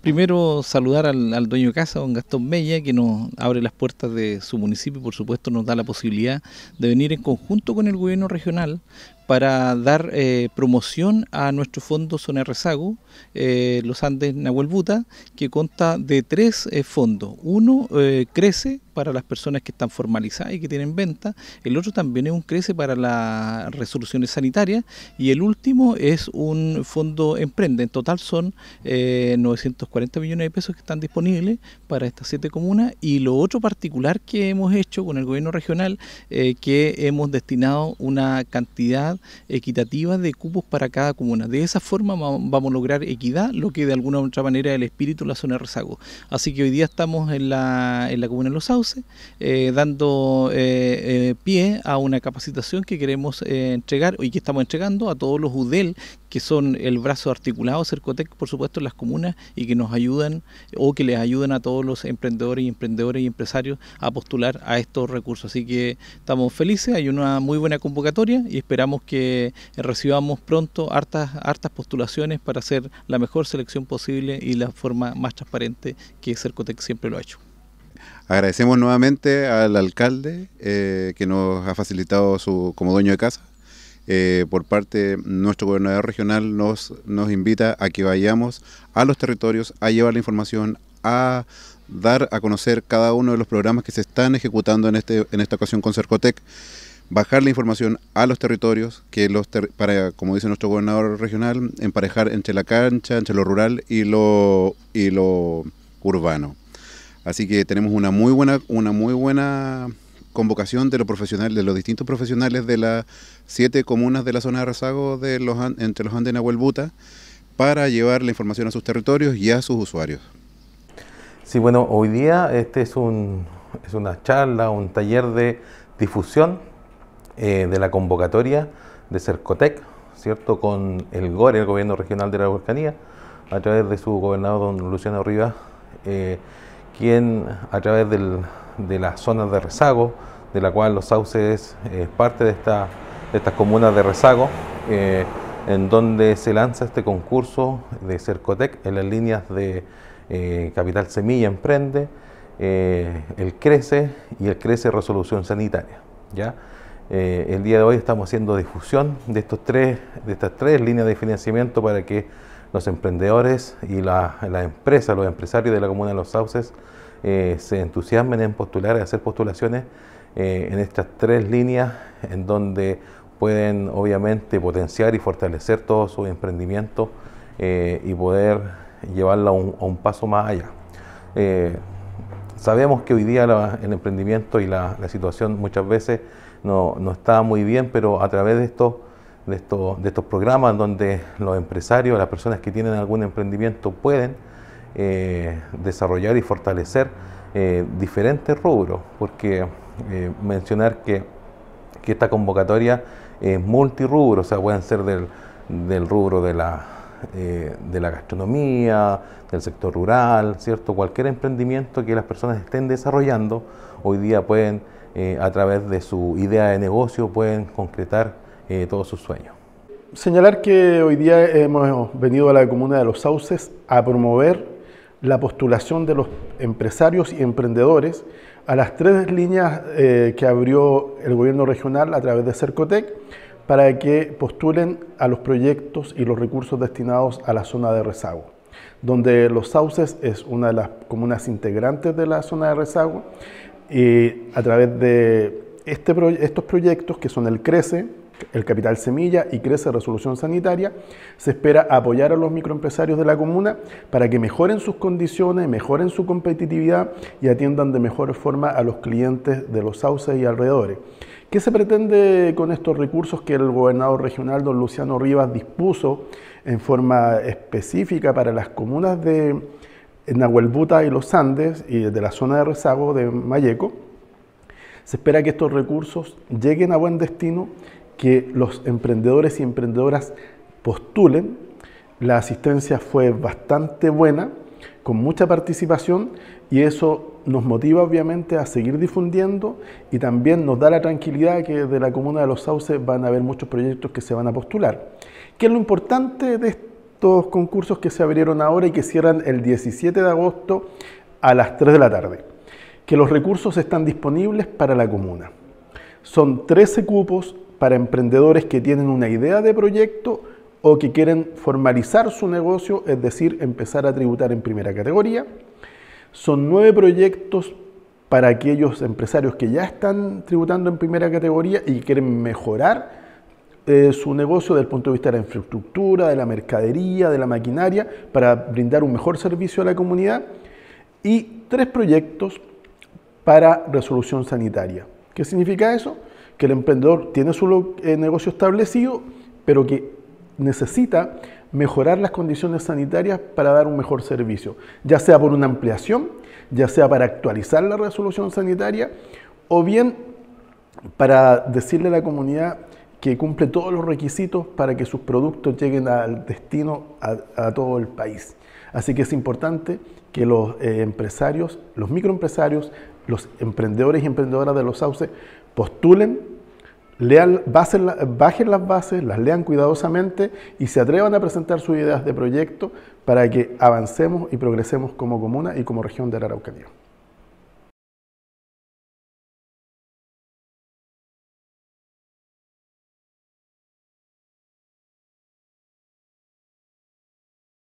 Primero saludar al, dueño de casa, don Gastón Mella, que nos abre las puertas de su municipio y por supuesto nos da la posibilidad de venir en conjunto con el gobierno regional para dar eh, promoción a nuestro fondo Zona Rezago, eh, Los Andes Nahuel que consta de tres eh, fondos. Uno crece para las personas que están formalizadas y que tienen venta, el otro también es un crece para las resoluciones sanitarias y el último es un fondo emprende. En total son 940 millones de pesos que están disponibles para estas siete comunas y lo otro particular que hemos hecho con el gobierno regional, que hemos destinado una cantidad equitativa de cupos para cada comuna. De esa forma vamos a lograr equidad, lo que de alguna u otra manera es el espíritu de la zona de rezago. Así que hoy día estamos en la, en la comuna de Los Sauces, eh, dando eh, eh, pie a una capacitación que queremos entregar y que estamos entregando a todos los UDEL, que son el brazo articulado Cercotec, por supuesto, en las comunas y que nos ayudan o que les ayudan a todos los emprendedores y emprendedores y empresarios a postular a estos recursos. Así que estamos felices, hay una muy buena convocatoria y esperamos que que recibamos pronto hartas, hartas postulaciones para hacer la mejor selección posible y la forma más transparente que Cercotec siempre lo ha hecho. Agradecemos nuevamente al alcalde eh, que nos ha facilitado su, como dueño de casa. Eh, por parte nuestro gobernador regional nos, nos invita a que vayamos a los territorios a llevar la información, a dar a conocer cada uno de los programas que se están ejecutando en, este, en esta ocasión con Cercotec bajar la información a los territorios, que los para, como dice nuestro gobernador regional, emparejar entre la cancha, entre lo rural y lo, y lo urbano. Así que tenemos una muy buena, una muy buena convocación de los profesionales, de los distintos profesionales de las siete comunas de la zona de rezago de los, entre los Andes Nahuelbuta para llevar la información a sus territorios y a sus usuarios. Sí, bueno, hoy día este es es una charla, un taller de difusión eh, de la convocatoria de Cercotec, ¿cierto? Con el GORE, el Gobierno Regional de la Volcanía, a través de su gobernador, don Luciano Rivas, eh, quien a través de las zonas de rezago, de la cual los sauces es parte de, esta, estas comunas de rezago, eh, en donde se lanza este concurso de Cercotec en las líneas de Capital Semilla Emprende, el CRECE y el CRECE Resolución Sanitaria. ¿ya? Eh, el día de hoy estamos haciendo difusión de, estos tres, de estas tres líneas de financiamiento para que los emprendedores y las empresas, los empresarios de la comuna de Los Sauces eh, se entusiasmen en postular, y hacer postulaciones eh, en estas tres líneas en donde pueden obviamente potenciar y fortalecer todo su emprendimiento y poder llevarla a un, paso más allá. sabemos que hoy día el emprendimiento y la situación muchas veces no, está estaba muy bien, pero a través de estos, de, estos, de estos programas donde los empresarios, las personas que tienen algún emprendimiento pueden eh, desarrollar y fortalecer eh, diferentes rubros, porque eh, mencionar que, esta convocatoria es multirubro o sea, pueden ser del, rubro de la, de la gastronomía, del sector rural, ¿cierto? Cualquier emprendimiento que las personas estén desarrollando, hoy día pueden eh, a través de su idea de negocio pueden concretar eh, todos sus sueños. Señalar que hoy día hemos venido a la comuna de Los Sauces a promover la postulación de los empresarios y emprendedores a las tres líneas eh, que abrió el gobierno regional a través de Cercotec para que postulen a los proyectos y los recursos destinados a la zona de rezago, donde Los Sauces es una de las comunas integrantes de la zona de rezago y a través de este estos proyectos, que son el CRECE, el Capital Semilla y Crece Resolución Sanitaria, se espera apoyar a los microempresarios de la comuna para que mejoren sus condiciones, mejoren su competitividad y atiendan de mejor forma a los clientes de los sauces y alrededores. ¿Qué se pretende con estos recursos que el gobernador regional, don Luciano Rivas, dispuso en forma específica para las comunas de en Nahuelbuta y los Andes y de la zona de rezago de Mayeco, se espera que estos recursos lleguen a buen destino, que los emprendedores y emprendedoras postulen. La asistencia fue bastante buena, con mucha participación y eso nos motiva obviamente a seguir difundiendo y también nos da la tranquilidad que de la comuna de Los Sauces van a haber muchos proyectos que se van a postular. ¿Qué es lo importante de concursos que se abrieron ahora y que cierran el 17 de agosto a las 3 de la tarde, que los recursos están disponibles para la comuna. Son 13 cupos para emprendedores que tienen una idea de proyecto o que quieren formalizar su negocio, es decir, empezar a tributar en primera categoría. Son nueve proyectos para aquellos empresarios que ya están tributando en primera categoría y quieren mejorar eh, su negocio desde el punto de vista de la infraestructura, de la mercadería, de la maquinaria, para brindar un mejor servicio a la comunidad. Y tres proyectos para resolución sanitaria. ¿Qué significa eso? Que el emprendedor tiene su eh, negocio establecido, pero que necesita mejorar las condiciones sanitarias para dar un mejor servicio, ya sea por una ampliación, ya sea para actualizar la resolución sanitaria o bien para decirle a la comunidad que cumple todos los requisitos para que sus productos lleguen al destino a, todo el país. Así que es importante que los eh, empresarios, los microempresarios, los emprendedores y emprendedoras de los sauces postulen, lean, bajen las bases, las lean cuidadosamente y se atrevan a presentar sus ideas de proyecto para que avancemos y progresemos como comuna y como región de la Araucanía.